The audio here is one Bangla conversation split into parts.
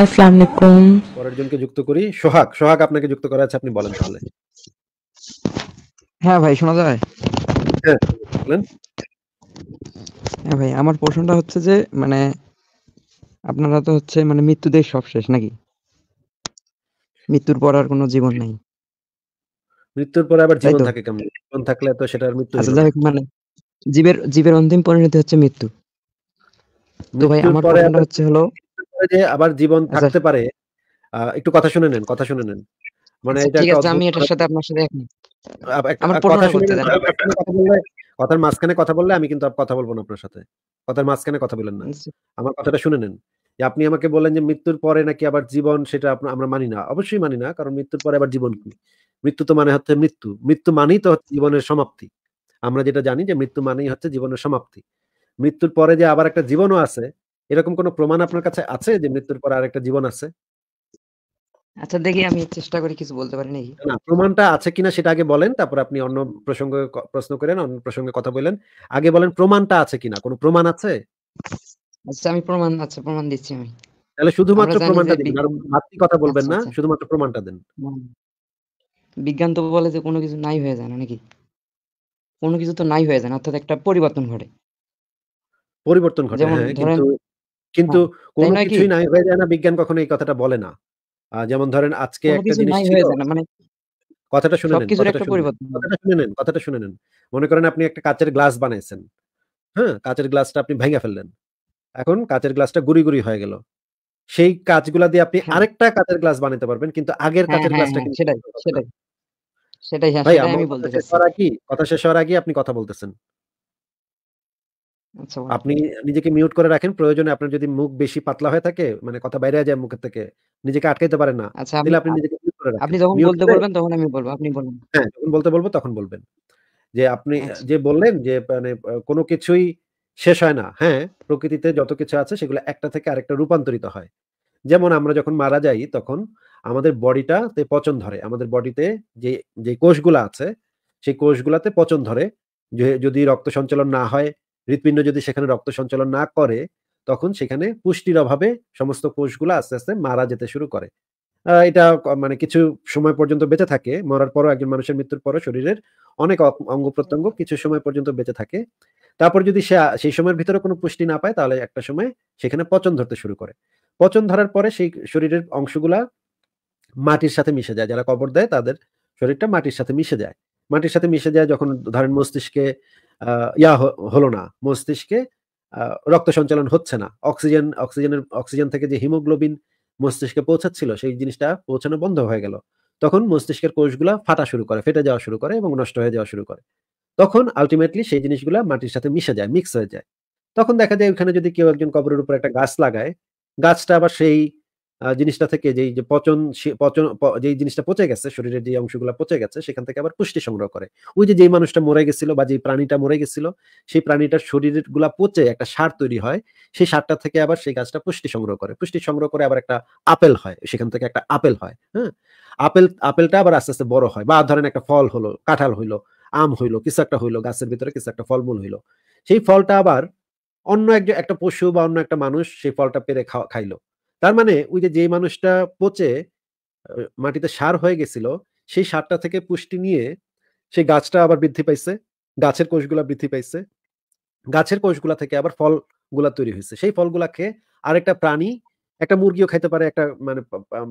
আসসালামু আলাইকুম পরের জনকে যুক্ত করি সোহাগ সোহাগ আপনাকে যুক্ত করা আছে আপনি বলেন তাহলে হ্যাঁ ভাই শোনা যায় হ্যাঁ হ্যাঁ ভাই আমার প্রশ্নটা হচ্ছে যে মানে আপনারা তো হচ্ছে মানে মৃত্যুদের সব শেষ নাকি মৃত্যুর পর আর কোনো জীবন নাই মৃত্যুর পর আবার জীবন থাকে কেমন জীবন থাকলে তো সেটা আর মৃত্যু আচ্ছা, মানে জীবের জীবের অন্তিম পরিণতি হচ্ছে মৃত্যু তো ভাই আমার প্রশ্নটা হচ্ছে হলো যে আবার জীবন আচ্ছা। থাকতে পারে একটু কথা শুনে নেন কথা শুনে নেন মানে আচ্ছা, আমি এটার সাথে আপনার সাথে কথা কথার মাঝখানে কথা বললে আমি কিন্তু কথা বলবো না আপনার সাথে কথার মাঝখানে কথা বলেন না আমার কথাটা শুনে নেন আপনি আমাকে বলেন যে মৃত্যুর পরে নাকি আবার জীবন সেটা আমরা মানি না অবশ্যই মানি না কারণ মৃত্যুর পরে আবার জীবন কি মৃত্যু তো মানে হচ্ছে মৃত্যু মৃত্যু মানেই তো হচ্ছে জীবনের সমাপ্তি আমরা যেটা জানি যে মৃত্যু মানেই হচ্ছে জীবনের সমাপ্তি মৃত্যুর পরে যে আবার একটা জীবনও আছে এরকম কোনো প্রমাণ আপনার কাছে আছে যে মৃত্যুর পর আরেকটা জীবন আছে আচ্ছা দেখি আমি চেষ্টা করি কিছু বলতে পারি নাকি না প্রমাণটা আছে কিনা সেটা আগে বলেন তারপর আপনি অন্য প্রসঙ্গে প্রশ্ন করেন অন্য প্রসঙ্গে কথা বলেন আগে বলেন প্রমাণটা আছে কিনা কোনো প্রমাণ আছে আচ্ছা আমি প্রমাণ আছে আচ্ছা, প্রমাণ দিচ্ছি আমি তাহলে শুধুমাত্র প্রমাণটা দিন আর কথা বলবেন না আচ্ছা, আচ্ছা। শুধুমাত্র প্রমাণটা দেন বিজ্ঞান তো বলে যে কোনো কিছু নাই হয়ে যায় না নাকি কোনো কিছু তো নাই হয়ে যায় না অর্থাৎ একটা পরিবর্তন ঘটে পরিবর্তন ঘটে যেমন হ্যাঁ, ধরেন কিন্তু হ্যাঁ, কোনো কিছুই নাই হয়ে যায় না বিজ্ঞান কখনো এই কথাটা বলে না যেমন ধরেন আজকে একটা জিনিস ছিল মানে কথাটা শুনে নেন কথাটা শুনে নেন কথাটা শুনে নেন মনে করেন আপনি একটা কাচের গ্লাস বানাইছেন হ্যাঁ কাচের গ্লাসটা আপনি ভেঙে ফেললেন এখন কাচের গ্লাসটা গুড়ি গুড়ি হয়ে গেল সেই কাচগুলা দিয়ে আপনি হ্যাঁ। আরেকটা কাচের গ্লাস বানাতে পারবেন কিন্তু আগের হ্যাঁ, কাচের গ্লাসটা কিন্তু সেটাই সেটাই সেটাই আমি বলতে চাচ্ছি কথা শেষ হওয়ার আগে আপনি কথা বলতেছেন আপনি নিজেকে মিউট করে রাখেন প্রয়োজনে আপনার যদি মুখ বেশি পাতলা হয়ে থাকে মানে কথা বাইরে যায় মুখের থেকে নিজেকে আটকাইতে পারে না আচ্ছা, তাহলে আপনি নিজেকে মিউট করে রাখেন আপনি যখন বলতে বলবেন তখন আমি বলবো আপনি বলুন হ্যাঁ যখন বলতে বলবো তখন বলবেন যে আপনি আচ্ছা। যে বললেন যে মানে কোনো কিছুই শেষ হয় না হ্যাঁ প্রকৃতিতে যত কিছু আছে সেগুলো একটা থেকে আরেকটা রূপান্তরিত হয় যেমন আমরা যখন মারা যাই তখন আমাদের বডিটা তে পচন ধরে আমাদের বডিতে যে যে কোষগুলো আছে সেই কোষগুলোতে পচন ধরে যদি রক্ত সঞ্চালন না হয় হৃৎপিণ্ড যদি সেখানে রক্ত সঞ্চালন না করে তখন সেখানে পুষ্টির অভাবে সমস্ত কোষগুলো আস্তে আস্তে মারা যেতে শুরু করে এটা মানে কিছু সময় পর্যন্ত বেঁচে থাকে মরার পরও একজন মানুষের মৃত্যুর পরও শরীরের অনেক অঙ্গ প্রত্যঙ্গ কিছু সময় পর্যন্ত বেঁচে থাকে তারপর যদি সে সেই সময়ের ভিতরে কোনো পুষ্টি না পায় তাহলে একটা সময় সেখানে পচন ধরতে শুরু করে পচন ধরার পরে সেই শরীরের অংশগুলা মাটির সাথে মিশে যায় যারা কবর দেয় তাদের শরীরটা মাটির সাথে মিশে যায় মাটির সাথে মিশে যায় যখন ধরেন মস্তিষ্কে ইয়া হলো না মস্তিষ্কে রক্ত সঞ্চালন হচ্ছে না অক্সিজেন অক্সিজেনের অক্সিজেন থেকে যে হিমোগ্লোবিন মস্তিষ্কে পৌঁছাচ্ছিল সেই জিনিসটা পৌঁছানো বন্ধ হয়ে গেল তখন মস্তিষ্কের কোষগুলো ফাটা শুরু করে ফেটে যাওয়া শুরু করে এবং নষ্ট হয়ে যাওয়া শুরু করে তখন আলটিমেটলি সেই জিনিসগুলা মাটির সাথে মিশে যায় মিক্স হয়ে যায় তখন দেখা যায় ওখানে যদি কেউ একজন কবরের উপর একটা গাছ লাগায় গাছটা আবার সেই জিনিসটা থেকে যেই যে পচন পচন যেই জিনিসটা পচে গেছে শরীরের যে অংশগুলো পচে গেছে সেখান থেকে আবার পুষ্টি সংগ্রহ করে ওই যে যেই মানুষটা মরে গেছিল বা যেই প্রাণীটা মরে গেছিল সেই প্রাণীটার শরীরের গুলা পচে একটা সার তৈরি হয় সেই সারটা থেকে আবার সেই গাছটা পুষ্টি সংগ্রহ করে পুষ্টি সংগ্রহ করে আবার একটা আপেল হয় সেখান থেকে একটা আপেল হয় হ্যাঁ আপেল আপেলটা আবার আস্তে আস্তে বড় হয় বা ধরেন একটা ফল হলো কাঁঠাল হইলো আম হইলো কিছু একটা হইলো গাছের ভিতরে কিছু একটা ফলমূল হইলো সেই ফলটা আবার অন্য একটা পশু বা অন্য একটা মানুষ সেই ফলটা পেরে খাইলো তার মানে ওই যে যেই মানুষটা পচে মাটিতে সার হয়ে গেছিল সেই সারটা থেকে পুষ্টি নিয়ে সেই গাছটা আবার বৃদ্ধি পাইছে গাছের কোষগুলা বৃদ্ধি পাইছে গাছের কোষগুলা থেকে আবার ফলগুলা তৈরি হয়েছে সেই ফলগুলা খেয়ে আরেকটা প্রাণী একটা মুরগিও খাইতে পারে একটা মানে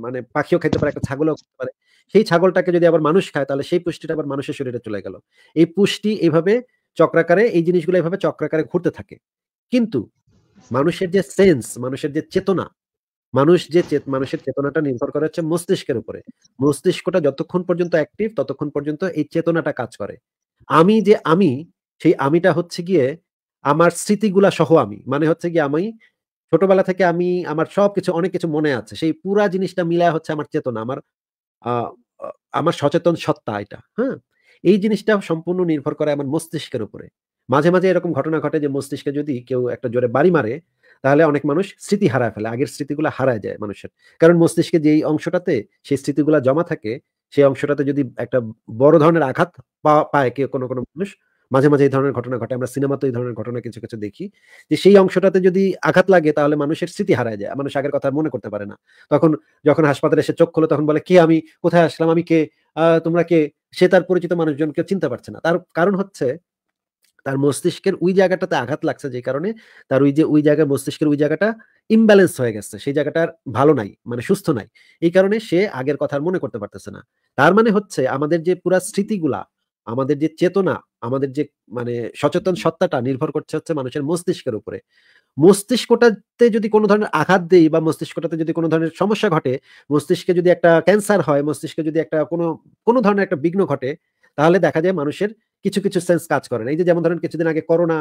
মানে পাখিও খাইতে পারে একটা ছাগলও খেতে পারে সেই ছাগলটাকে যদি আবার মানুষ খায় তাহলে সেই পুষ্টিটা আবার মানুষের শরীরে চলে গেল এই পুষ্টি এইভাবে চক্রাকারে এই জিনিসগুলো এইভাবে চক্রাকারে ঘুরতে থাকে কিন্তু মানুষের যে সেন্স মানুষের যে চেতনা মানুষ যে মানুষের চেতনাটা নির্ভর করে হচ্ছে মস্তিষ্কের উপরে মস্তিষ্কটা যতক্ষণ পর্যন্ত অ্যাক্টিভ ততক্ষণ পর্যন্ত এই চেতনাটা কাজ করে আমি যে আমি সেই আমিটা হচ্ছে গিয়ে আমার স্মৃতিগুলা সহ আমি মানে হচ্ছে গিয়ে আমি ছোটবেলা থেকে আমি আমার সব কিছু অনেক কিছু মনে আছে সেই পুরা জিনিসটা মিলায় হচ্ছে আমার চেতনা আমার আমার সচেতন সত্তা এটা হ্যাঁ এই জিনিসটা সম্পূর্ণ নির্ভর করে আমার মস্তিষ্কের উপরে মাঝে মাঝে এরকম ঘটনা ঘটে যে মস্তিষ্কে যদি কেউ একটা জোরে বাড়ি মারে তাহলে অনেক মানুষ স্মৃতি হারায় ফেলে আগের স্মৃতিগুলো হারায় যায় মানুষের কারণ মস্তিষ্কে যেই অংশটাতে সেই স্মৃতিগুলো জমা থাকে সেই অংশটাতে যদি একটা বড় ধরনের আঘাত পায় কেউ কোনো কোনো মানুষ মাঝে মাঝে এই ধরনের ঘটনা ঘটে আমরা সিনেমাতে এই ধরনের ঘটনা কিছু কিছু দেখি যে সেই অংশটাতে যদি আঘাত লাগে তাহলে মানুষের স্মৃতি হারায় যায় মানুষ আগের কথা মনে করতে পারে না তখন যখন হাসপাতালে এসে চোখ খোলো তখন বলে কে আমি কোথায় আসলাম আমি কে তোমরা কে সে তার পরিচিত মানুষজনকে চিনতে পারছে না তার কারণ হচ্ছে তার মস্তিষ্কের ওই জায়গাটাতে আঘাত লাগছে যে কারণে তার ওই যে ওই জায়গায় মস্তিষ্কের ওই জায়গাটা ইমব্যালেন্স হয়ে গেছে সেই জায়গাটার ভালো নাই মানে সুস্থ নাই এই কারণে সে আগের কথা মনে করতে পারতেছে না তার মানে হচ্ছে আমাদের যে পুরা স্মৃতিগুলা আমাদের যে চেতনা আমাদের যে মানে সচেতন সত্তাটা নির্ভর করছে হচ্ছে মানুষের মস্তিষ্কের উপরে মস্তিষ্কটাতে যদি কোনো ধরনের আঘাত দেই বা মস্তিষ্কটাতে যদি কোনো ধরনের সমস্যা ঘটে মস্তিষ্কে যদি একটা ক্যান্সার হয় মস্তিষ্কে যদি একটা কোনো কোনো ধরনের একটা বিঘ্ন ঘটে তাহলে দেখা যায় মানুষের কিছু কিছু সেন্স কাজ করে না এই যে যেমন ধরেন কিছুদিন আগে করোনা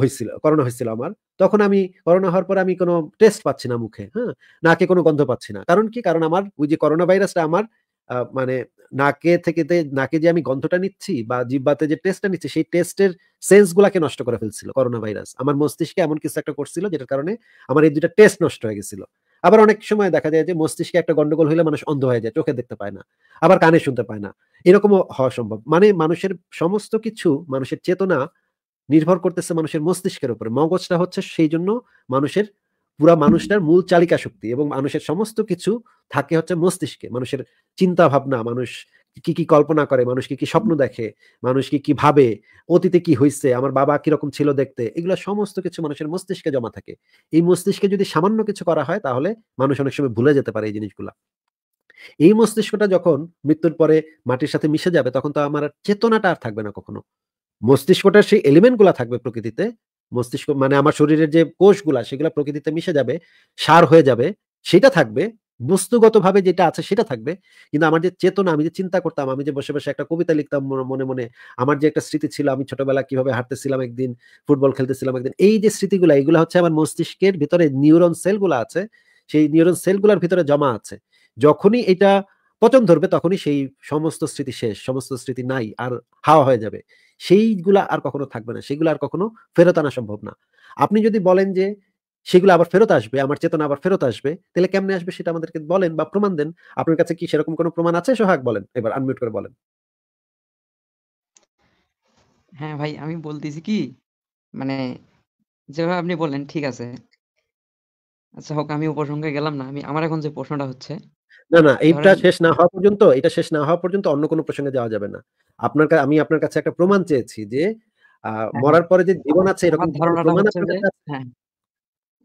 হয়েছিল করোনা হয়েছিল আমার তখন আমি করোনা হওয়ার পর আমি কোনো টেস্ট পাচ্ছি না মুখে হ্যাঁ নাকে কোনো গন্ধ পাচ্ছি না কারণ কি কারণ আমার ওই যে করোনা ভাইরাসটা আমার মানে নাকে থেকে নাকে যে আমি গন্ধটা নিচ্ছি বা জিব্বাতে যে টেস্টটা নিচ্ছি সেই টেস্টের সেন্স গুলাকে নষ্ট করে ফেলছিল করোনা ভাইরাস আমার মস্তিষ্কে এমন কিছু একটা করছিল যেটার কারণে আমার এই দুটা টেস্ট নষ্ট হয়ে গেছিল আবার অনেক সময় দেখা যায় যে মস্তিষ্কে একটা গন্ডগোল হলে মানুষ অন্ধ হয়ে যায় চোখে দেখতে পায় না আবার কানে শুনতে পায় না এরকমও হওয়া সম্ভব মানে মানুষের সমস্ত কিছু মানুষের চেতনা নির্ভর করতেছে মানুষের মস্তিষ্কের উপরে মগজটা হচ্ছে সেই জন্য মানুষের পুরা মানুষটার মূল চালিকা শক্তি এবং মানুষের সমস্ত কিছু থাকে হচ্ছে মস্তিষ্কে মানুষের চিন্তা ভাবনা মানুষ কি কি কল্পনা করে মানুষ কি কি স্বপ্ন দেখে মানুষ কি কি ভাবে অতীতে কি হয়েছে আমার বাবা কিরকম ছিল দেখতে এগুলো সমস্ত কিছু মানুষের মস্তিষ্কে জমা থাকে এই মস্তিষ্কে যদি সামান্য কিছু করা হয় তাহলে মানুষ অনেক সময় ভুলে যেতে পারে এই জিনিসগুলা এই মস্তিষ্কটা যখন মৃত্যুর পরে মাটির সাথে মিশে যাবে তখন তো আমার চেতনাটা আর থাকবে না কখনো মস্তিষ্কটার সেই এলিমেন্ট গুলা থাকবে প্রকৃতিতে মস্তিষ্ক মানে আমার শরীরের যে কোষগুলা সেগুলো প্রকৃতিতে মিশে যাবে সার হয়ে যাবে সেটা থাকবে বস্তুগতভাবে যেটা আছে সেটা থাকবে কিন্তু আমার যে চেতনা আমি যে চিন্তা করতাম আমি যে বসে বসে একটা কবিতা লিখতাম মনে মনে আমার যে একটা স্মৃতি ছিল আমি ছোটবেলা কিভাবে হাঁটতেছিলাম একদিন ফুটবল খেলতেছিলাম একদিন এই যে স্মৃতিগুলো এইগুলো হচ্ছে আমার মস্তিষ্কের ভিতরে নিউরন সেলগুলো আছে সেই নিউরন সেলগুলোর ভিতরে জমা আছে যখনই এটা পচন ধরবে তখনই সেই সমস্ত স্মৃতি শেষ সমস্ত স্মৃতি নাই আর হাওয়া হয়ে যাবে সেইগুলা আর কখনো থাকবে না সেগুলো আর কখনো ফেরত আনা সম্ভব না আপনি যদি বলেন যে সেগুলো আবার ফেরত আসবে আমার চেতনা আবার ফেরত আসবে তাহলে কেমনে আসবে সেটা আমাদেরকে বলেন বা প্রমাণ দেন আপনার কাছে কি সেরকম কোনো প্রমাণ আছে সোহাগ বলেন এবার আনমিউট করে বলেন হ্যাঁ ভাই আমি বলতেছি কি মানে যেভাবে আপনি বলেন ঠিক আছে আচ্ছা হোক আমি উপসংখ্যা গেলাম না আমি আমার এখন যে প্রশ্নটা হচ্ছে না না এইটা শেষ না হওয়া পর্যন্ত এটা শেষ না হওয়া পর্যন্ত অন্য কোনো প্রসঙ্গে যাওয়া যাবে না আপনার আমি আপনার কাছে একটা প্রমাণ চেয়েছি যে হ্যাঁ, হ্যাঁ। মরার পরে যে জীবন আছে এরকম ধারণা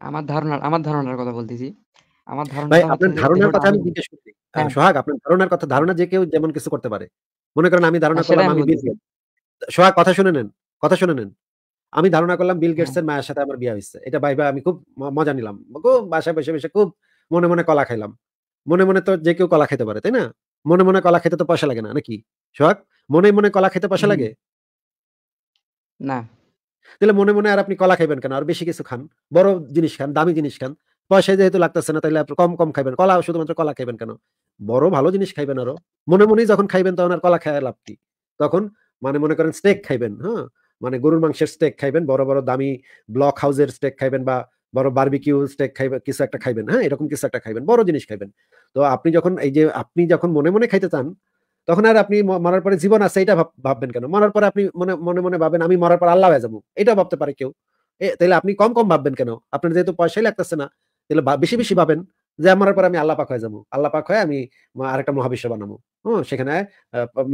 আমার ধারণা আমার ধারণার কথা বলতেছি আমার ধারণা ভাই আপনার ধারণার কথা আমি জিজ্ঞেস করছি হ্যাঁ। হ্যাঁ, সোহাগ আপনার ধারণার কথা ধারণা যে কেউ যেমন কিছু করতে পারে মনে করেন আমি ধারণা করলাম আমি সোহাগ কথা শুনে নেন কথা শুনে নেন আমি ধারণা করলাম বিল গেটস এর মায়ের সাথে আমার বিয়ে হয়েছে এটা ভাই ভাই আমি খুব মজা নিলাম খুব বাসায় বসে বসে খুব মনে মনে কলা খাইলাম মনে মনে তো যে কেউ কলা খেতে পারে তাই না মনে মনে কলা খেতে তো পয়সা লাগে না নাকি সোহাগ মনে মনে কলা খেতে পয়সা লাগে না তাহলে মনে মনে আর আপনি কলা খাইবেন কেন আর বেশি কিছু খান বড় জিনিস খান দামি জিনিস খান পয়সা যেহেতু লাগতেছে না তাহলে কম কম খাইবেন কলা শুধুমাত্র কলা খাইবেন কেন বড় ভালো জিনিস খাইবেন আরো মনে মনে যখন খাইবেন তখন আর কলা খায় লাভ কি তখন মানে মনে করেন স্টেক খাইবেন হ্যাঁ মানে গরুর মাংসের স্টেক খাইবেন বড় বড় দামি ব্লক হাউসের স্টেক খাইবেন বা বড় বার্বিকিউ স্টেক খাইবেন কিছু একটা খাইবেন হ্যাঁ এরকম কিছু একটা খাইবেন বড় জিনিস খাইবেন তো আপনি যখন এই যে আপনি যখন মনে মনে খাইতে চান তখন আর আপনি মরার পরে জীবন আছে এটা ভাববেন কেন মরার পরে আপনি মনে মনে মনে ভাবেন আমি মরার পর আল্লাহ হয়ে যাবো এটা ভাবতে পারে কেউ তাহলে আপনি কম কম ভাববেন কেন আপনার যেহেতু পয়সাই লাগতেছে না তাহলে বেশি বেশি ভাবেন যে মরার পর আমি আল্লাহ পাক হয়ে যাবো আল্লাহ পাক হয়ে আমি আরেকটা মহাবিশ্ব বানাবো হ্যাঁ সেখানে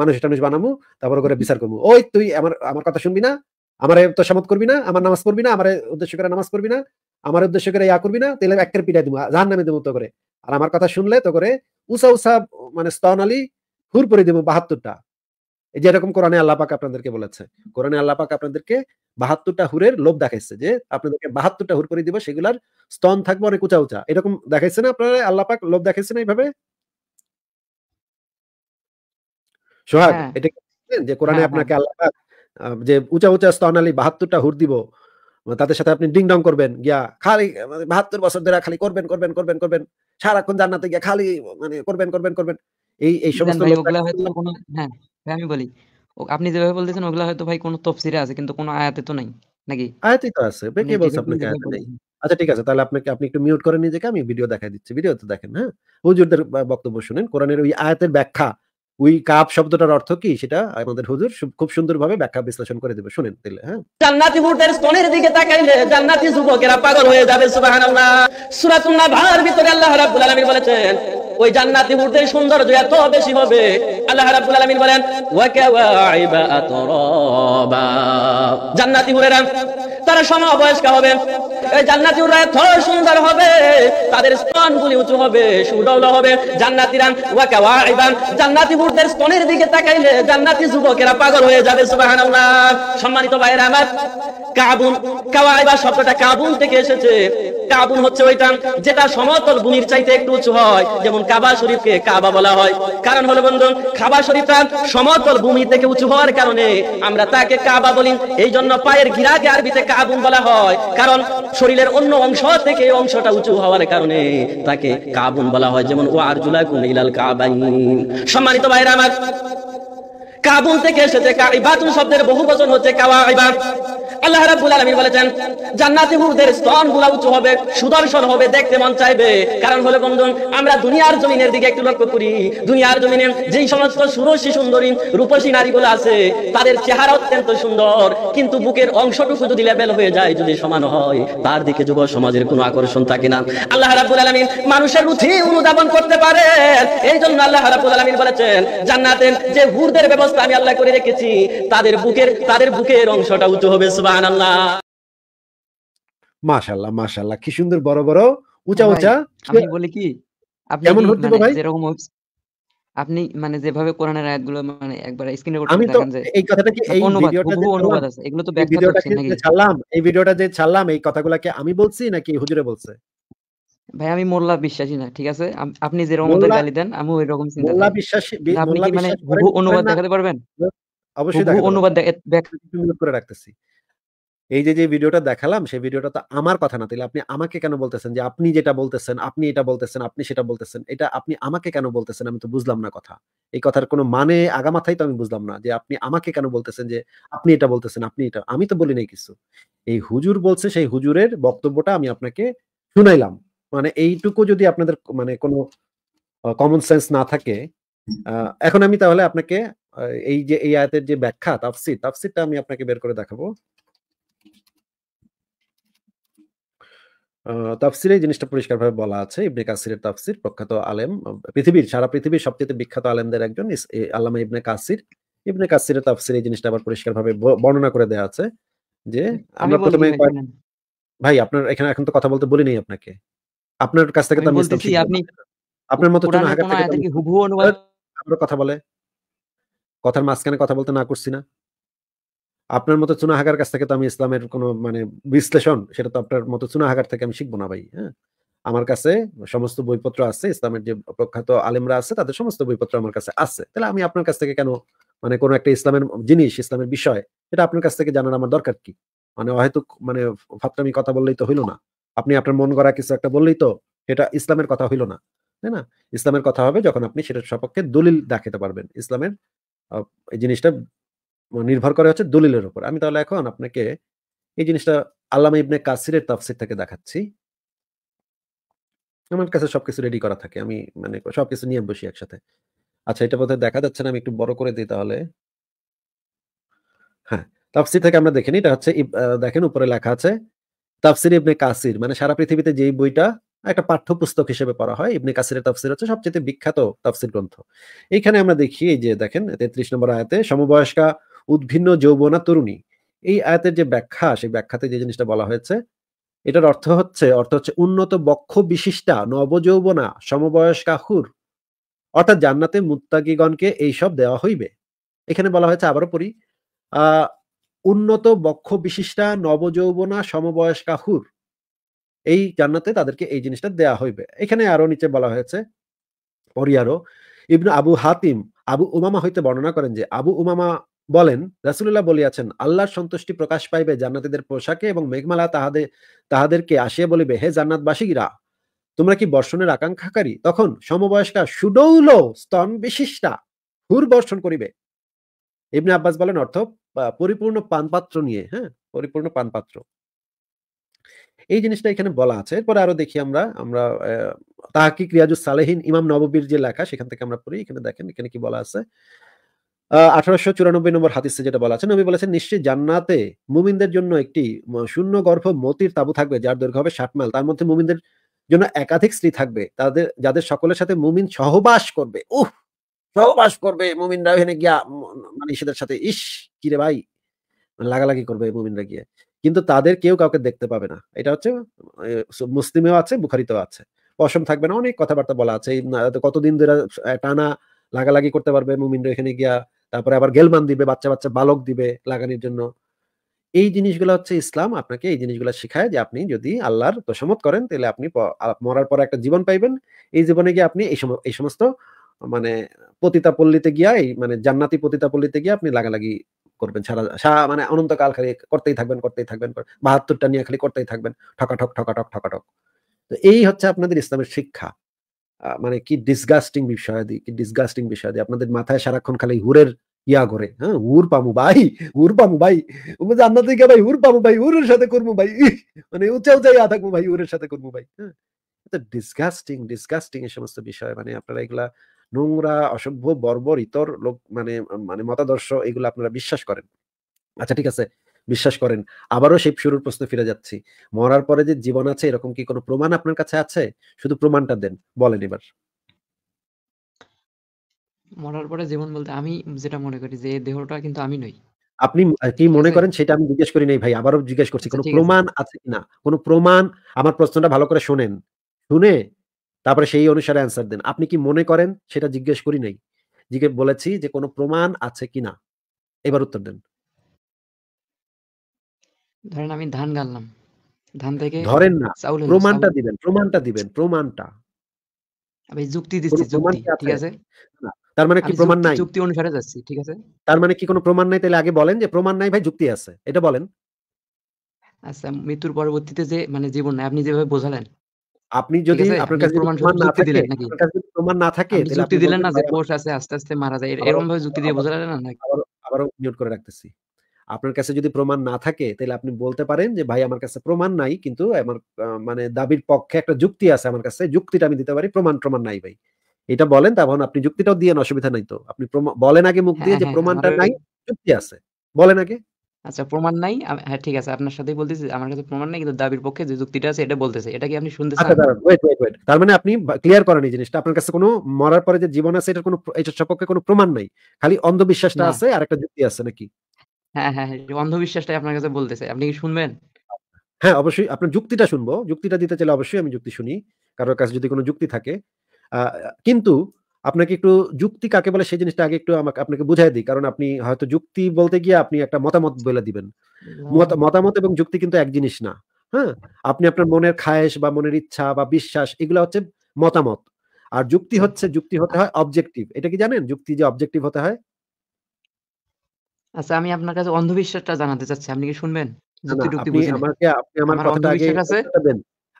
মানুষ টানুষ বানাবো তারপর করে বিচার করবো ওই তুই আমার আমার কথা শুনবি না আমার তো সামত করবি না আমার নামাজ পড়বি না আমার উদ্দেশ্য করে নামাজ পড়বি না আমার উদ্দেশ্য করে ইয়া করবি না তাহলে একটার পিঠায় দেবো জাহান নামে দেবো তো করে আর আমার কথা শুনলে তো করে উষা উষা মানে স্তনালী হুর করে দেবো বাহাত্তরটা এই যেরকম কোরআনে আল্লাপাক আপনাদেরকে বলেছে কোরআনে আল্লাপাক আপনাদেরকে বাহাত্তরটা হুরের লোভ দেখাইছে যে আপনাদেরকে বাহাত্তরটা হুর করে দিব সেগুলার স্তন থাকবে অনেক উঁচা উঁচা এরকম দেখাইছে না আপনারা আল্লাপাক লোভ দেখাইছে না এইভাবে সোহাগ হ্যাঁ। এটা যে কোরআনে হ্যাঁ, হ্যাঁ। আপনাকে আল্লাপাক যে উঁচা উঁচা স্তন আলী বাহাত্তরটা হুর দিব মানে তাদের সাথে আপনি ডিং ডং করবেন গিয়া খালি মানে বাহাত্তর বছর ধরে খালি করবেন করবেন করবেন করবেন সারাক্ষণ জান্নাতে গিয়া খালি মানে করবেন করবেন করবেন এই এই সমস্ত হ্যাঁ, হ্যাঁ আমি বলি আপনি যেভাবে বলতেছেন ওগুলা হয়তো ভাই কোনো তফসিরে আছে কিন্তু কোনো আয়াতে তো নাই নাকি আয়াতে তো আছে কে বলছ আপনাকে আয়াতে নাই আচ্ছা ঠিক আছে তাহলে আপনাকে আপনি একটু মিউট করেন নিজেকে আমি ভিডিও দেখাই দিচ্ছি ভিডিও তো দেখেন হ্যাঁ হুজুরদের বক্তব্য শুনেন কোরআনের ওই আয়াতের ব্যাখ্যা ওই কাপ শব্দটার অর্থ কি সেটা আমাদের হুজুর খুব সুন্দরভাবে ব্যাখ্যা বিশ্লেষণ করে দেবে শুনেন তাহলে হ্যাঁ জান্নাতি হুরদের স্তনের দিকে তাকাইলে জান্নাতি যুবকেরা পাগল হয়ে যাবে সুবহানাল্লাহ সূরাতুন নাভার ভিতরে আল্লাহ রাব্বুল আলামিন বলেছেন ওই জান্নাতি বুটের সৌন্দর্য এত বেশি হবে আল্লাহ রাব্বুল আলামিন বলেন ওয়া কাওয়াইবা আতরাবা জান্নাতি হুরেরা তারা সমবয়স্ক হবে এই থর সুন্দর হবে তাদের স্তনগুলি উঁচু হবে সুডৌল হবে জান্নাতিরা ওয়া কাওয়াইবা জান্নাতি হুরদের স্তনের দিকে তাকাইলে জান্নাতি যুবকেরা পাগল হয়ে যাবে সুবহানাল্লাহ সম্মানিত ভাইরা আমার কাবুন কাওয়াইবা শব্দটা কাবুন থেকে এসেছে কাবুন হচ্ছে ওইটা যেটা সমতল ভূমির চাইতে একটু উঁচু হয় যেমন কাবা শরীফকে কাবা বলা হয় কারণ হলো বন্ধু কাবা শরীফটা সমতল ভূমি থেকে উঁচু হওয়ার কারণে আমরা তাকে কাবা বলি এই জন্য পায়ের গিরাকে আরবিতে কাবুন বলা হয় কারণ শরীরের অন্য অংশ থেকে এই অংশটা উঁচু হওয়ার কারণে তাকে কাবুন বলা হয় যেমন ও আরজুলা ইলাল কাবাই সম্মানিত ভাইরা আমার কাবুন থেকে এসেছে কাইবাতুন শব্দের বহু বচন হচ্ছে কাওয়া আল্লাহ রাব্বুল আলামিন বলেছেন জান্নাতে হুরদের স্তন গুলা উঁচু হবে সুদর্শন হবে দেখতে মন চাইবে কারণ হলো বন্ধুগণ আমরা দুনিয়ার জমিনের দিকে একটু লক্ষ্য করি দুনিয়ার জমিনে যেই সমস্ত সুরসী সুন্দরী রূপসী নারীগুলো আছে তাদের চেহারা অত্যন্ত সুন্দর কিন্তু বুকের অংশটুকু যদি লেভেল হয়ে যায় যদি সমান হয় তার দিকে যুব সমাজের কোনো আকর্ষণ থাকে না আল্লাহ রাব্বুল আলামিন মানুষের রুচি অনুধাবন করতে পারে এই জন্য আল্লাহ রাব্বুল আলামিন বলেছেন জান্নাতে যে হুরদের ব্যবস্থা আমি আল্লাহ করে রেখেছি তাদের বুকের তাদের বুকের অংশটা উঁচু হবে সুবহান মাশাল্লাহ মাশাল্লাহ কি সুন্দর বড় বড় উঁচা উঁচা আমি বলি কি আপনি কেমন মানে ভাই যেরকম আপনি মানে যেভাবে কোরআনের আয়াতগুলো মানে একবার রেকর্ড আমি তো এই কথাটা কি মানে এই ভিডিওটা যে অনুবাদ আছে এগুলো তো ব্যাখ্যা করছি নাকি ছাড়লাম এই ভিডিওটা যে ছাড়লাম এই আমি বলছি নাকি হুজুরে বলছে ভাই আমি মোল্লা বিশ্বাসী না ঠিক আছে আপনি যেরকম মতো গালি দেন আমি ওই রকম চিন্তা মোল্লা বিশ্বাসী মানে আপনি কি মানে অনুবাদ দেখাতে পারবেন অবশ্যই অনুবাদ করে রাখতেছি এই যে যে ভিডিওটা দেখালাম সেই ভিডিওটা তো আমার কথা না তাহলে আপনি আমাকে কেন বলতেছেন যে আপনি যেটা বলতেছেন আপনি এটা বলতেছেন আপনি সেটা বলতেছেন এটা আপনি আমাকে কেন বলতেছেন আমি তো বুঝলাম না কথা এই কথার কোনো মানে আগামাথাই তো আমি বুঝলাম না যে আপনি আমাকে কেন বলতেছেন যে আপনি এটা বলতেছেন আপনি এটা আমি তো বলি নাই কিছু এই হুজুর বলছে সেই হুজুরের বক্তব্যটা আমি আপনাকে শুনাইলাম মানে এইটুকু যদি আপনাদের মানে কোনো কমন সেন্স না থাকে এখন আমি তাহলে আপনাকে এই যে এই আয়াতের যে ব্যাখ্যা তাফসির তাফসিরটা আমি আপনাকে বের করে দেখাবো তাফসিরে জিনিসটা পরিষ্কারভাবে বলা আছে ইবনে কাসিরের তাফসির প্রখ্যাত আলেম পৃথিবীর সারা পৃথিবীর সবচেয়ে বিখ্যাত আলেমদের একজন আল্লামা ইবনে কাসির ইবনে কাসিরের তাফসির এই জিনিসটা আবার পরিষ্কারভাবে বর্ণনা করে আছে যে হ্যাঁ, আমরা প্রথমে ভাই আপনার এখানে এখন তো কথা বলতে বলি নাই আপনাকে আপনার কাছ থেকে তো আপনি আপনার মতো আমরা কথা বলে কথার মাঝখানে কথা বলতে না করছি না আপনার মতো চুনা হাগার কাছ থেকে তো আমি ইসলামের কোনো মানে বিশ্লেষণ সেটা তো আপনার মতো চুনা হাগার থেকে আমি শিখবো না ভাই হ্যাঁ আমার কাছে সমস্ত বইপত্র আছে ইসলামের যে প্রখ্যাত আলেমরা আছে তাদের সমস্ত বইপত্র আমার কাছে আছে তাহলে আমি আপনার কাছ থেকে কেন মানে কোনো একটা ইসলামের জিনিস ইসলামের বিষয় এটা আপনার কাছ থেকে জানার আমার দরকার কি মানে অহেতুক মানে ফাতরামি কথা বললেই তো হইলো না আপনি আপনার মন করা কিছু একটা বললেই তো এটা ইসলামের কথা হইলো না তাই না ইসলামের কথা হবে যখন আপনি সেটার সপক্ষে দলিল দেখাতে পারবেন ইসলামের এই জিনিসটা মানে নির্ভর করে হচ্ছে দলিলের উপর আমি তাহলে এখন আপনাকে এই জিনিসটা আল্লাহ ইবনে কাসিরের তাফসির থেকে দেখাচ্ছি আমার কাছে সবকিছু রেডি করা থাকে আমি মানে সবকিছু নিয়ে বসি একসাথে আচ্ছা এটা বোধহয় দেখা যাচ্ছে না আমি একটু বড় করে দিই তাহলে হ্যাঁ তাফসির থেকে আমরা দেখিনি এটা হচ্ছে দেখেন উপরে লেখা আছে তাফসির ইবনে কাসির মানে সারা পৃথিবীতে যেই বইটা একটা পাঠ্যপুস্তক হিসেবে পড়া হয় ইবনে কাসিরের তাফসির হচ্ছে সবচেয়ে বিখ্যাত তাফসির গ্রন্থ এইখানে আমরা দেখি এই যে দেখেন তেত্রিশ নম্বর আয়াতে সমবয়স্কা উদ্ভিন্ন যৌবনা তরুণী এই আয়াতের যে ব্যাখ্যা সেই ব্যাখ্যাতে যে জিনিসটা বলা হয়েছে এটার অর্থ হচ্ছে অর্থ হচ্ছে উন্নত বক্ষ বিশিষ্টা নবযৌবনা সমবয়স্কা হুর অর্থাৎ জান্নাতে মুত্তাকিগণকে এইসব দেওয়া হইবে এখানে বলা হয়েছে আবারও পড়ি উন্নত বক্ষ বিশিষ্টা নবযৌবনা সমবয়স্কা হুর এই জান্নাতে তাদেরকে এই জিনিসটা দেয়া হইবে এখানে আরো নিচে বলা হয়েছে পরি আরো ইবনু আবু হাতিম আবু উমামা হইতে বর্ণনা করেন যে আবু উমামা বলেন রাসুল্লাহ বলিয়াছেন আল্লাহর সন্তুষ্টি প্রকাশ পাইবে জান্নাতিদের পোশাকে এবং মেঘমালা তাহাদের তাহাদেরকে আসিয়া বলিবে হে জান্নাতবাসীরা তোমরা কি বর্ষণের আকাঙ্ক্ষাকারী তখন সমবয়স্কা সুডৌল স্তন বিশিষ্টা হুর বর্ষণ করিবে ইবনে আব্বাস বলেন অর্থ পরিপূর্ণ পানপাত্র নিয়ে হ্যাঁ পরিপূর্ণ পানপাত্র এই জিনিসটা এখানে বলা আছে এরপরে আরো দেখি আমরা আমরা তাহাকি ক্রিয়াজু সালেহীন ইমাম নববীর যে লেখা সেখান থেকে আমরা পড়ি এখানে দেখেন এখানে কি বলা আছে আঠারোশো চুরানব্বই নম্বর হাদিসে যেটা বলা আছে নবী বলেছেন নিশ্চয়ই জান্নাতে মুমিনদের জন্য একটি শূন্য গর্ভ মতির তাবু থাকবে যার দৈর্ঘ্য হবে ষাট মাইল তার মধ্যে মুমিনদের জন্য একাধিক স্ত্রী থাকবে তাদের যাদের সকলের সাথে মুমিন সহবাস করবে উহ সহবাস করবে মুমিনরা গিয়া মানে সেদের সাথে ইস কিরে ভাই মানে লাগালাগি করবে মুমিনরা গিয়ে কিন্তু তাদের কেউ কাউকে দেখতে পাবে না এটা হচ্ছে মুসলিমেও আছে বুখারিতেও আছে পশম থাকবে না অনেক কথাবার্তা বলা আছে কতদিন ধরে টানা লাগালাগি করতে পারবে মুমিনরা এখানে গিয়া তারপরে আবার গেলমান দিবে বাচ্চা বাচ্চা বালক দিবে লাগানির জন্য এই জিনিসগুলো হচ্ছে ইসলাম আপনাকে এই জিনিসগুলো শেখায় যে আপনি যদি আল্লাহর দোষামত করেন তাহলে আপনি মরার পর একটা জীবন পাইবেন এই জীবনে গিয়ে আপনি এই সমস্ত মানে পতিতা পল্লীতে গিয়া এই মানে জান্নাতি পতিতা পল্লীতে গিয়ে আপনি লাগালাগি করবেন সারা সারা মানে অনন্তকাল খালি করতেই থাকবেন করতেই থাকবেন বাহাত্তরটা নিয়ে খালি করতেই থাকবেন ঠকাঠক ঠকাঠক ঠকাঠক তো এই হচ্ছে আপনাদের ইসলামের শিক্ষা মানে কি ডিসগাস্টিং বিষয়াদি কি ডিসগাস্টিং বিষয়াদি আপনাদের মাথায় সারাক্ষণ খালি হুরের ইয়া করে হ্যাঁ হুর পামু ভাই হুর পামু ভাই ভাই হুর পামু ভাই হুরের সাথে করবো ভাই মানে উঁচা উঁচা ইয়া থাকবো ভাই হুরের সাথে করবো ভাই হ্যাঁ ডিসগাস্টিং ডিসগাস্টিং এই সমস্ত বিষয় মানে আপনারা এগুলা নোংরা অসভ্য বর্বর ইতর লোক মানে মানে মতাদর্শ এগুলো আপনারা বিশ্বাস করেন আচ্ছা ঠিক আছে বিশ্বাস করেন আবারও সেই শুরুর প্রশ্নে ফিরে যাচ্ছি মরার পরে যে জীবন আছে এরকম কি কোনো প্রমাণ আপনার কাছে আছে শুধু প্রমাণটা দেন বলেন এবার মরার পরে জীবন বলতে আমি যেটা মনে করি যে দেহটা কিন্তু আমি নই আপনি কি মনে করেন সেটা আমি জিজ্ঞেস করি নাই ভাই আবারও জিজ্ঞেস করছি কোনো প্রমাণ আছে কিনা কোনো প্রমাণ আমার প্রশ্নটা ভালো করে শোনেন শুনে তারপরে সেই অনুসারে অ্যান্সার দেন আপনি কি মনে করেন সেটা জিজ্ঞেস করি নাই জিজ্ঞেস বলেছি যে কোনো প্রমাণ আছে কিনা এবার উত্তর দেন ধরেন আমি ধান গাললাম ধান থেকে ধরেন না প্রমাণটা দিবেন প্রমাণটা দিবেন প্রমাণটা আমি যুক্তি দিচ্ছি যুক্তি ঠিক আছে তার মানে কি প্রমাণ নাই যুক্তি অনুসারে যাচ্ছি ঠিক আছে তার মানে কি কোনো প্রমাণ নাই তাহলে আগে বলেন যে প্রমাণ নাই ভাই যুক্তি আছে এটা বলেন আচ্ছা মৃত্যুর পরবর্তীতে যে মানে জীবন নাই আপনি যেভাবে বোঝালেন আপনি যদি আপনার কাছে প্রমাণ না থাকে দিলেন নাকি আপনার কাছে প্রমাণ না থাকে তাহলে আপনি দিলেন না যে কোষ আছে আস্তে আস্তে মারা যায় এরকম ভাবে যুক্তি দিয়ে বোঝালেন না নাকি আবার মিউট করে রাখতেছি আপনার কাছে যদি প্রমাণ না থাকে তাহলে আপনি বলতে পারেন যে ভাই আমার কাছে প্রমাণ নাই কিন্তু আমার মানে দাবির পক্ষে একটা যুক্তি আছে আমার কাছে যুক্তিটা আমি দিতে পারি প্রমাণ প্রমাণ নাই ভাই এটা বলেন তখন আপনি যুক্তিটাও দিয়ে অসুবিধা নাই তো আপনি বলেন আগে মুখ দিয়ে হ্যাঁ, যে হ্যাঁ, প্রমাণটা নাই যুক্তি আছে বলেন আগে আচ্ছা প্রমাণ নাই হ্যাঁ ঠিক আছে আপনার সাথেই বলতেছি আমার কাছে প্রমাণ নাই কিন্তু দাবির পক্ষে যে যুক্তিটা আছে এটা বলতেছে এটা কি আপনি শুনতে আচ্ছা, চান ওয়েট ওয়েট ওয়েট তার মানে আপনি ক্লিয়ার করেন এই জিনিসটা আপনার কাছে কোনো মরার পরে যে জীবন আছে এটার কোনো এটার সপক্ষে কোনো প্রমাণ নাই খালি অন্ধবিশ্বাসটা আছে আর একটা যুক্তি আছে নাকি হ্যাঁ, হ্যাঁ, হ্যাঁ। অন্ধবিশ্বাসটাই আপনার কাছে বলতেছে। আপনি কি শুনবেন? হ্যাঁ, অবশ্যই আপনার যুক্তিটা শুনবো। যুক্তিটা দিতে চাইলে অবশ্যই আমি যুক্তি শুনি। কারোর কাছে যদি কোনো যুক্তি থাকে। আ কিন্তু আপনাকে একটু যুক্তি কাকে বলে সেই জিনিসটা আগে একটু আমাকে আপনাকে বুঝায় দিই। কারণ আপনি হয়তো যুক্তি বলতে গিয়ে আপনি একটা মতামত বলে দিবেন। মতা মতামত এবং যুক্তি কিন্তু এক জিনিস না। হ্যাঁ? আপনি আপনার মনের খায়েশ বা মনের ইচ্ছা বা বিশ্বাস এগুলা হচ্ছে মতামত। আর যুক্তি হচ্ছে যুক্তি হতে হয় অবজেক্টিভ। এটা কি জানেন? যুক্তি যে অবজেক্টিভ হতে হয়? আচ্ছা আমি আপনার কাছে অন্ধবিশ্বাসটা জানাতে চাচ্ছি। আপনি কি শুনবেন?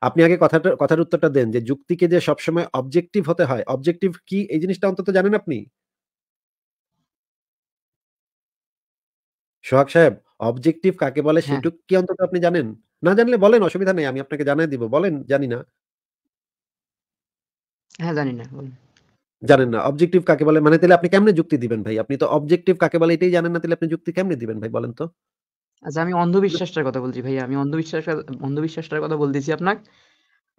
আপনি আগে কথাটা কথার উত্তরটা দেন যে যুক্তিকে যে সবসময় অবজেক্টিভ হতে হয়। অবজেক্টিভ কি এই জিনিসটা অন্তত জানেন আপনি? সোহাগ সাহেব, অবজেক্টিভ কাকে বলে হ্যাঁ। সেটুক কি অন্তত আপনি জানেন? না জানলে বলেন অসুবিধা নেই। আমি আপনাকে জানাই দিব। বলেন জানি না। হ্যাঁ, জানি না। জানেন না অবজেক্টিভ কাকে বলে মানে তাহলে আপনি কেমনে যুক্তি দিবেন ভাই আপনি তো অবজেক্টিভ কাকে বলে এটাই জানেন না তাহলে আপনি যুক্তি কেমনে দিবেন ভাই বলেন তো আচ্ছা আমি অন্ধবিশ্বাসটার কথা বলছি ভাই আমি অন্ধবিশ্বাস অন্ধবিশ্বাসটার কথা বলতেছি আপনাকে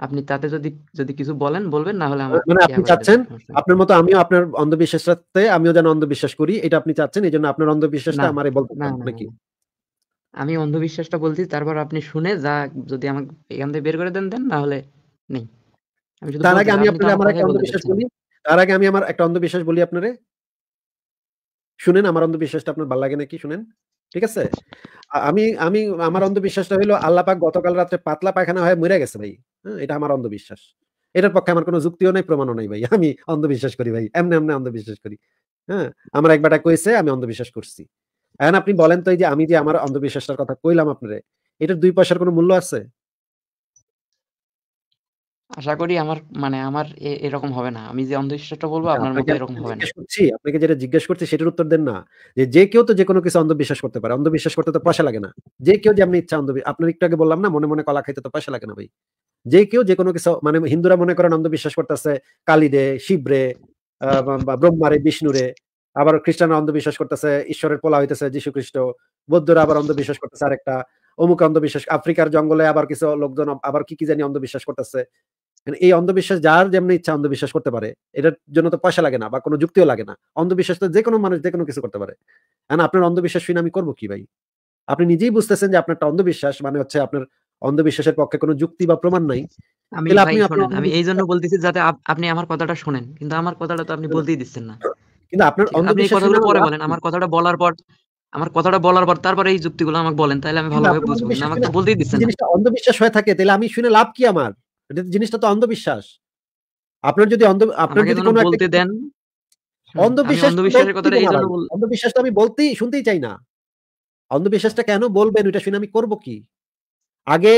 আপনি তাতে যদি যদি কিছু বলেন বলবেন না হলে আমার মানে আপনি চাচ্ছেন আপনার মতো আমিও আপনার অন্ধবিশ্বাসটাতে আমিও যেন অন্ধবিশ্বাস করি এটা আপনি চাচ্ছেন এই জন্য আপনার অন্ধবিশ্বাসটা আমারে বলতে নাকি আমি অন্ধবিশ্বাসটা বলছি তারপর আপনি শুনে যা যদি আমাকে এখান থেকে বের করে দেন দেন না হলে নেই আমি শুধু তার আগে আমি আপনাকে আমার একটা অন্ধবিশ্বাস বলি তার আগে আমি আমার একটা অন্ধবিশ্বাস বলি আপনারে শুনেন আমার অন্ধবিশ্বাসটা আপনার ভালো লাগে নাকি শুনেন ঠিক আছে আমি আমি আমার অন্ধবিশ্বাসটা হলো আল্লাহ পাক গতকাল রাত্রে পাতলা পায়খানা হয়ে মরে গেছে ভাই হ্যাঁ এটা আমার অন্ধবিশ্বাস এটার পক্ষে আমার কোনো যুক্তিও নাই প্রমাণও নাই ভাই আমি অন্ধবিশ্বাস করি ভাই এমনি এমনি অন্ধবিশ্বাস করি হ্যাঁ আমার একবারটা কইছে আমি অন্ধবিশ্বাস করছি এখন আপনি বলেন তো এই যে আমি যে আমার অন্ধবিশ্বাসটার কথা কইলাম আপনারে এটার দুই পয়সার কোনো মূল্য আছে আশা করি আমার মানে আমার এরকম হবে না। আমি যে অন্ধবিশ্বাসটা বলবো আপনার মতো এরকম হবে না। করছি আপনাকে যেটা জিজ্ঞেস করছি সেটার উত্তর দেন না। যে, যে কেউ তো যে কোনো কিছু অন্ধবিশ্বাস করতে পারে। অন্ধবিশ্বাস করতে তো পয়সা লাগে না। যে কেউ যে আপনি ইচ্ছা অন্ধবিশ্বাস আপনার একটু আগে বললাম না মনে, মনে কলা খাইতে তো পয়সা লাগে না ভাই। যে কেউ যে কোনো কিছু মানে হিন্দুরা মনে করেন অন্ধবিশ্বাস করতেছে কালীরে, শিবরে, আ বা ব্রহ্মারে, বিষ্ণুরে। আবার খ্রিস্টানরা অন্ধবিশ্বাস করতেছে ঈশ্বরের পোলা হইতেছে যীশুখ্রিস্ট। বৌদ্ধরা আবার অন্ধবিশ্বাস করতেছে আরেকটা। অমুক অন্ধবিশ্বাস আফ্রিকার জঙ্গলে আবার কিছু লোকজন আবার কি, কি জানি অন্ধবিশ্বাস করতেছে। মানে এই অন্ধবিশ্বাস যার যেমন ইচ্ছা অন্ধবিশ্বাস করতে পারে এটার জন্য তো পয়সা লাগে না বা কোনো যুক্তিও লাগে না অন্ধবিশ্বাস তো যে কোনো মানুষ যে কোনো কিছু করতে পারে না আপনার অন্ধবিশ্বাস শুনে আমি করবো কি ভাই আপনি নিজেই বুঝতেছেন যে একটা অন্ধবিশ্বাস মানে হচ্ছে আপনার অন্ধবিশ্বাসের পক্ষে কোনো যুক্তি বা প্রমাণ নাই আমি এই জন্য বলতেছি যাতে আপনি আমার কথাটা শোনেন কিন্তু আমার কথাটা তো আপনি হ্যাঁ। বলতেই দিচ্ছেন না কিন্তু আপনার অন্ধবিশ্বাস পরে বলেন আমার কথাটা বলার পর আমার কথাটা বলার পর তারপরে এই যুক্তিগুলো আমাকে বলেন তাহলে আমি ভালোভাবে বুঝবো আমাকে বলতেই দিচ্ছেন অন্ধবিশ্বাস হয়ে থাকে তাহলে আমি শুনে লাভ কি আমার জিনিসটা তো অন্ধবিশ্বাস আপনার যদি অন্ধ আপনার যদি কোনো একটা দেন অন্ধবিশ্বাস অন্ধবিশ্বাস তো আমি বলতেই শুনতেই চাই না অন্ধবিশ্বাসটা কেন বলবেন ওটা শুনে আমি করব কি আগে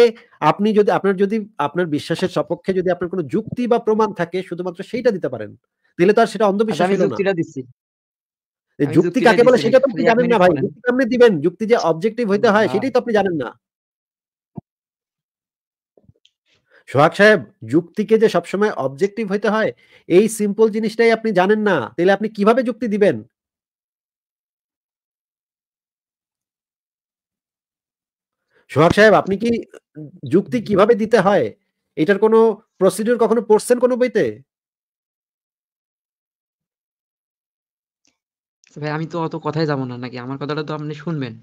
আপনি যদি আপনার যদি আপনার বিশ্বাসের সপক্ষে যদি আপনার কোনো যুক্তি বা প্রমাণ থাকে শুধুমাত্র সেইটা দিতে পারেন দিলে তো আর সেটা আচ্ছা, অন্ধবিশ্বাস হলো না যুক্তি কাকে বলে সেটা তো আপনি জানেন না ভাই যুক্তি আপনি দিবেন যুক্তি যে অবজেক্টিভ হইতে হয় আচ্ছা। সেটাই তো আপনি জানেন না সোহাগ সাহেব যুক্তিকে যে সবসময় অবজেক্টিভ হইতে হয় এই সিম্পল জিনিসটাই আপনি জানেন না তাহলে আপনি কিভাবে যুক্তি দিবেন সোহাগ সাহেব আপনি কি যুক্তি কিভাবে দিতে হয় এটার কোনো প্রসিডিউর কখনো পড়ছেন কোনো বইতে আচ্ছা ভাই আমি তো অত কথাই যাবো না নাকি আমার কথাটা তো আপনি শুনবেন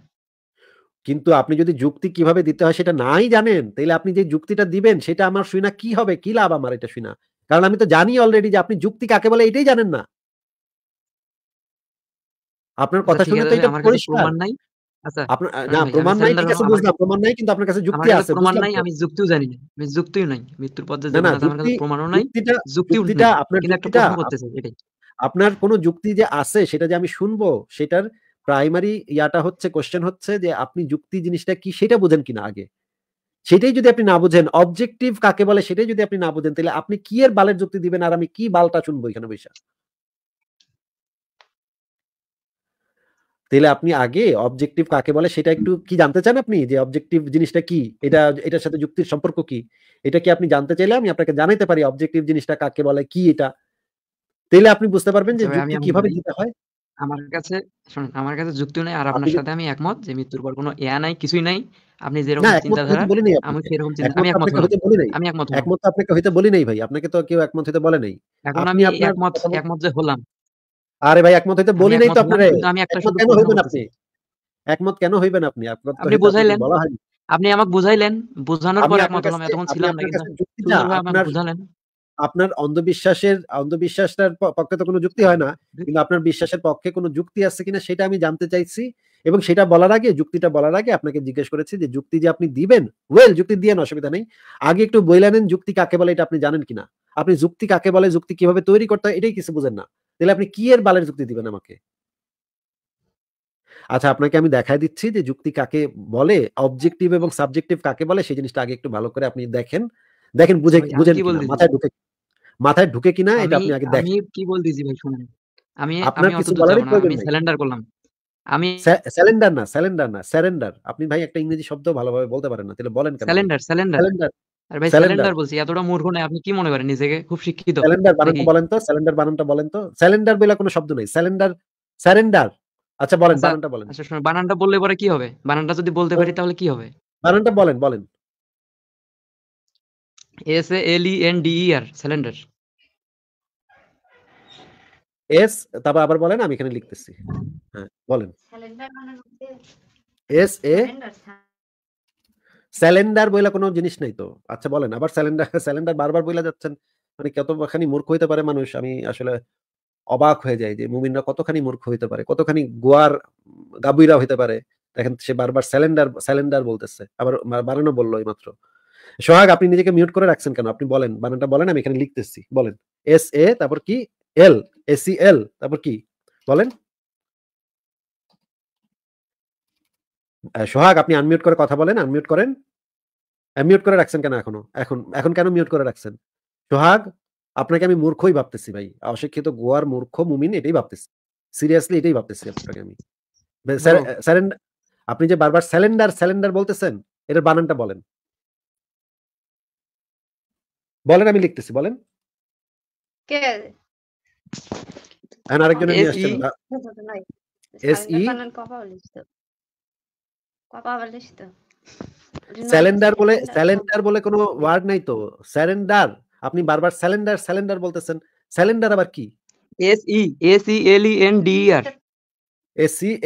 কিন্তু আপনি যদি যুক্তি কিভাবে দিতে হয় সেটা নাই জানেন তাহলে আপনি যে যুক্তিটা দিবেন সেটা আমার শুনা কি হবে কি লাভ আমার এটা শুনা কারণ আমি তো জানি অলরেডি যে আপনি যুক্তি কাকে বলে এটাই জানেন না আপনার আচ্ছা, কথা শুনে তো এটা পরিষ্কার নাই আপনার না প্রমাণ নাই আচ্ছা, ঠিক আছে বুঝলাম প্রমাণ নাই কিন্তু আপনার কাছে যুক্তি আছে প্রমাণ নাই আমি যুক্তিও জানি না আমি যুক্তিও নাই মৃত্যুর আমার কাছে প্রমাণও নাই আপনার একটা প্রশ্ন এটাই আপনার কোনো যুক্তি যে আছে সেটা যে আমি শুনবো সেটার প্রাইমারি ইয়াটা হচ্ছে কোশ্চেন হচ্ছে যে আপনি যুক্তি জিনিসটা কি সেটা বোঝেন কিনা আগে সেটাই যদি আপনি না বোঝেন অবজেক্টিভ কাকে বলে সেটাই যদি আপনি না বোঝেন তাহলে আপনি কি এর বালের যুক্তি দিবেন আর আমি কি বালটা শুনবো এখানে বৈশাখ তাহলে আপনি আগে অবজেক্টিভ কাকে বলে সেটা একটু কি জানতে চান আপনি যে অবজেক্টিভ জিনিসটা কি এটা এটার সাথে যুক্তির সম্পর্ক কি এটা কি আপনি জানতে চাইলে আমি আপনাকে জানাইতে পারি অবজেক্টিভ জিনিসটা কাকে বলে কি এটা তাহলে আপনি বুঝতে পারবেন যে কিভাবে দিতে হয় আমার কাছে শুনুন আমার কাছে যুক্তি নাই আর আপনার সাথে আমি একমত যে মৃত্যুর পর কোনো ইয়া নাই কিছুই নাই আপনি যেরকম চিন্তাধারা আমি সেরকম চিন্তা আমি একমত আমি একমত একমত তো আপনাকে হইতে বলি নাই ভাই আপনাকে তো কেউ একমত হইতে বলে নাই এখন আমি একমত একমত যে হলাম আরে ভাই একমত হইতে বলি নাই তো আপনারে আমি একটা শুধু কেন হইবেন আপনি একমত কেন হইবেন আপনি আপনি বুঝাইলেন আপনি আমাকে বুঝাইলেন বুঝানোর পর একমত হলাম এতক্ষণ ছিলাম না কিন্তু আপনার বুঝালেন আপনার অন্ধবিশ্বাসের অন্ধবিশ্বাসটার পক্ষে তো কোনো যুক্তি হয় না কিন্তু আপনার বিশ্বাসের পক্ষে কোনো যুক্তি আছে কিনা সেটা আমি জানতে চাইছি এবং সেটা বলার আগে যুক্তিটা বলার আগে আপনাকে জিজ্ঞেস করেছি যে যুক্তি যে আপনি দিবেন ওয়েল যুক্তি দিয়ে অসুবিধা নেই আগে একটু বইলা নেন যুক্তি কাকে বলে এটা আপনি জানেন কিনা আপনি যুক্তি কাকে বলে যুক্তি কিভাবে তৈরি করতে হয় এটাই কিছু বুঝেন না তাহলে আপনি কি এর বালের যুক্তি দিবেন আমাকে আচ্ছা আপনাকে আমি দেখাই দিচ্ছি যে যুক্তি কাকে বলে অবজেক্টিভ এবং সাবজেক্টিভ কাকে বলে সেই জিনিসটা আগে একটু ভালো করে আপনি দেখেন দেখেন বুঝে বুঝেন মাথায় ঢুকে মাথায় ঢুকে কিনা এটা আপনি আগে দেখেন আমি কি বল দিছি ভাই শুনুন আমি আপনার কিছু বলার প্রয়োজন আমি স্যালেন্ডার করলাম আমি স্যালেন্ডার না স্যালেন্ডার না স্যারেন্ডার আপনি ভাই একটা ইংরেজি শব্দ ভালোভাবে বলতে পারেন না তাহলে বলেন কেন স্যালেন্ডার স্যালেন্ডার আরে ভাই স্যালেন্ডার বলছি এতটা মূর্খ না আপনি কি মনে করেন নিজেকে খুব শিক্ষিত স্যালেন্ডার বানানটা বলেন তো স্যালেন্ডার বানানটা বলেন তো স্যালেন্ডার বলে কোনো শব্দ নাই স্যালেন্ডার স্যারেন্ডার আচ্ছা বলেন আচ্ছা, বানানটা বলেন আচ্ছা শুনুন বানানটা বললে পরে কি হবে বানানটা যদি বলতে হ্যাঁ। পারি তাহলে কি হবে বানানটা বলেন বলেন A L E N D E R cylinder S তারপর আবার বলেন আমি এখানে লিখতেছি হ্যাঁ বলেন এস মানে হ্যাঁ। বইলা কোনো জিনিস নাই তো আচ্ছা বলেন আবার বারবার বইলা যাচ্ছেন মানে কতখানি মূর্খ হইতে পারে মানুষ আমি আসলে অবাক হয়ে যায় যে মুমিনরা কতখানি মূর্খ হইতে পারে কতখানি গোয়ার গাবুইরা হইতে পারে দেখেন সে বারবার স্যালেন্ডার স্যালেন্ডার বলতেছে আবার বারানো বললো এই মাত্র সোহাগ আপনি নিজেকে মিউট করে রাখছেন কেন আপনি বলেন বানানটা বলেন আমি এখানে লিখতেছি বলেন এস এ তারপর কি এল এসি এল তারপর কি বলেন সোহাগ আপনি আনমিউট করে কথা বলেন আনমিউট করেন মিউট করে রাখছেন কেন এখনো এখন এখন কেন মিউট করে রাখছেন সোহাগ আপনাকে আমি মূর্খই ভাবতেছি ভাই অশিক্ষিত গোয়ার মূর্খ মুমিন এটাই ভাবতেছি সিরিয়াসলি এটাই ভাবতেছি আপনাকে আমি আপনি যে বারবার স্যালেন্ডার স্যালেন্ডার বলতেছেন এটার বানানটা বলেন বলেন আমি লিখতেছি বলেন বলে কোনো ওয়ার্ড নাই তো স্যালেন্ডার আপনি বারবার স্যালেন্ডার স্যালেন্ডার বলতেছেন স্যালেন্ডার আবার কি S E L E N D R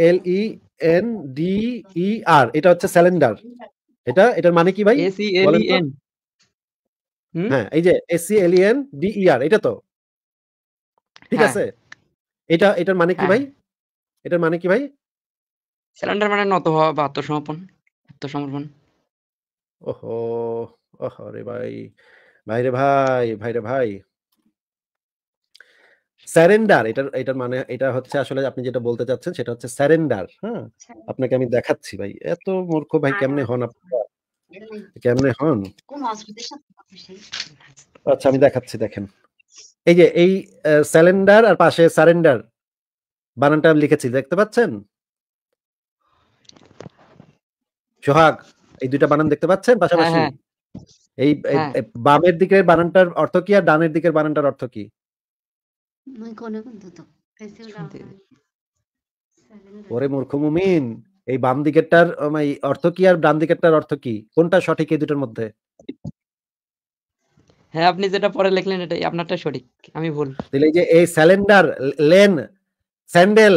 L E N D E R এটা হচ্ছে স্যালেন্ডার এটা এটার মানে কি ভাই এল ই এন হ্যাঁ এই যে এসি এলিয়েন ডিইআর এটা তো ঠিক হ্যাঁ। আছে এটা এটার মানে কি হ্যাঁ। ভাই এটার মানে কি ভাই মানে নত হওয়া বা আত্মসমর্পণ আত্মসমর্পণ ওহো রে ভাই ভাই রে ভাই ভাই রে ভাই স্যারেন্ডার এটার এটার মানে এটা হচ্ছে আসলে আপনি যেটা বলতে চাচ্ছেন সেটা হচ্ছে স্যারেন্ডার হ্যাঁ আচ্ছা। আপনাকে আমি দেখাচ্ছি ভাই এত মূর্খ ভাই কেমনে হন আপনারা কেমনে হন আচ্ছা আমি দেখাচ্ছি দেখেন এই যে এই স্যালেন্ডার আর পাশে সারেন্ডার বানানটা আমি লিখেছি দেখতে পাচ্ছেন সোহাগ এই দুইটা বানান দেখতে পাচ্ছেন হ্যাঁ, পাশাপাশি হ্যাঁ। এই হ্যাঁ। বামের দিকের বানানটার অর্থ কি আর ডানের দিকের বানানটার অর্থ কি ওরে মূর্খ মুমিন এই বাম দিকেরটার অর্থ কি আর ডান দিকেরটার অর্থ কি কোনটা সঠিক এই দুটোর মধ্যে হ্যাঁ আপনি যেটা পরে লিখলেন এটাই আপনারটা সঠিক আমি ভুল তাহলে যে এই স্যালেন্ডার লেন স্যান্ডেল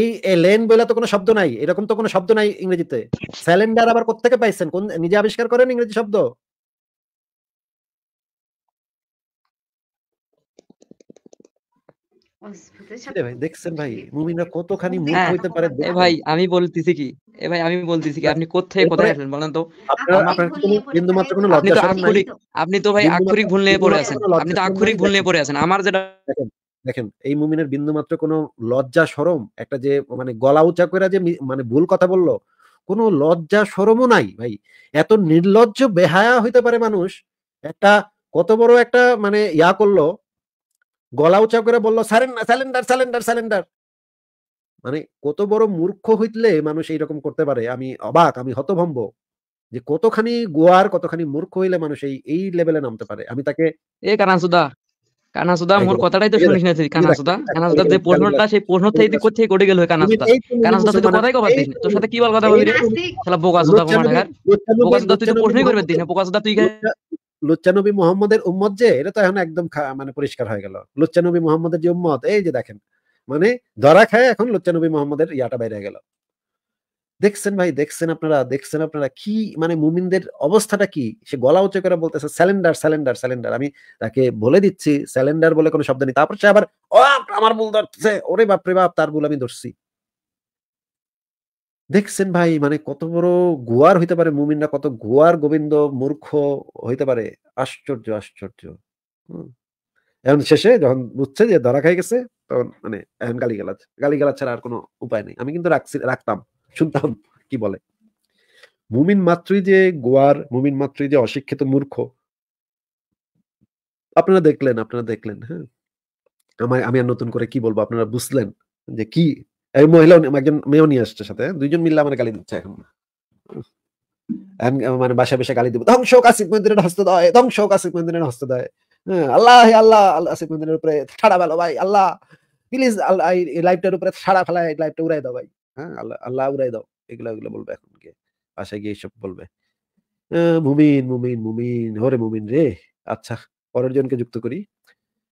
এই এই লেন বলে তো কোনো শব্দ নাই এরকম তো কোনো শব্দ নাই ইংরেজিতে স্যালেন্ডার আবার কোথা থেকে পাইছেন কোন নিজে আবিষ্কার করেন ইংরেজি শব্দ দেখছেন ভাই মুমিনরা কতখানি মুখ হইতে হ্যাঁ। পারে এ ভাই আমি বলতেছি কি এ ভাই আমি বলতেছি কি আপনি কোথায় আসলেন বলেন তো মাত্র কোনো লজ্জা শরম নাই আপনি তো ভাই আক্ষরিক ভুল নিয়ে পড়ে আছেন আপনি তো আক্ষরিক ভুল নিয়ে পড়ে আছেন আমার যেটা দেখেন এই মুমিনের বিন্দু মাত্র কোনো লজ্জা শরম একটা যে মানে গলা উঁচা করে যে মানে ভুল কথা বললো কোনো লজ্জা শরমও নাই ভাই এত নির্লজ্জ বেহায়া হইতে পারে মানুষ একটা কত বড় একটা মানে ইয়া করলো গলা উঁচা করে বললো স্যালেন্ডার স্যালেন্ডার স্যালেন্ডার মানে কত বড় মূর্খ হইতলে মানুষ এইরকম করতে পারে আমি অবাক আমি হতভম্ব যে কতখানি গোয়ার কতখানি মূর্খ হইলে মানুষ এই এই লেভেলে নামতে পারে আমি তাকে এ কানাসুদা কানাসুদা মোর কথাটাই তো শুনিস না তুই কানাসুদা কানাসুদা যে প্রশ্নটা সেই প্রশ্ন থেকে তুই কোথায় করে গেল কানাসুদা কানাসুদা তুই তো কথাই কবার দিস তোর সাথে কি বল কথা বলি শালা বোকাসুদা বোকাসুদা তুই তো প্রশ্নই করবে দিস না বোকাসুদা তুই লুচ্চানবী মোহাম্মদের উম্মত যে এটা তো এখন একদম মানে পরিষ্কার হয়ে গেল লুচ্চানবী মোহাম্মদের যে উম্মত এই যে দেখেন মানে ধরা খায় এখন লুচ্চানবী মোহাম্মদের ইয়াটা বাইরে গেল দেখছেন ভাই দেখছেন আপনারা দেখছেন আপনারা কি মানে মুমিনদের অবস্থাটা কি সে গলা উঁচু করে বলতেছে স্যালেন্ডার স্যালেন্ডার স্যালেন্ডার আমি তাকে বলে দিচ্ছি স্যালেন্ডার বলে কোনো শব্দ নেই তারপর সে আবার ও আমার ভুল ধরছে ওরে বাপরে বাপ তার ভুল আমি ধরছি দেখছেন ভাই মানে কত বড় গুয়ার হইতে পারে মুমিনরা কত গুয়ার গোবিন্দ মূর্খ হইতে পারে আশ্চর্য আশ্চর্য এখন শেষে যখন বুঝছে যে ধরা খাই গেছে তখন মানে এখন গালি গালাজ গালি গালাজ ছাড়া আর কোনো উপায় নেই আমি কিন্তু রাখছি রাখতাম শুনতাম কি বলে মুমিন মাত্রই যে গোয়ার মুমিন মাত্রই যে অশিক্ষিত মূর্খ আপনারা দেখলেন আপনারা দেখলেন হ্যাঁ আমার আমি আর নতুন করে কি বলবো আপনারা বুঝলেন যে কি এই মহিলা একজন মেয়েও নিয়ে আসছে সাথে দুইজন মিল্লা গালি দিচ্ছে এখন মানে বাসা গালি দিব ধ্বংস কাসিক মন্দিরের হস্ত দয় ধ্বংস কাসিক মন্দিরের হস্ত দয় হ্যাঁ, আল্লাহ আল্লাহ আল্লাহ কাসিক মন্দিরের উপরে ছাড়া ফেলো ভাই আল্লাহ প্লিজ এই লাইফটার উপরে ছাড়া এই লাইফটা উড়াই দাও ভাই হ্যাঁ আল্লাহ আল্লাহ উড়াই দাও এগুলো এগুলো বলবে এখন গিয়ে বাসায় গিয়ে এইসব বলবে মুমিন মুমিন মুমিন হরে মুমিন রে আচ্ছা পরের জনকে যুক্ত করি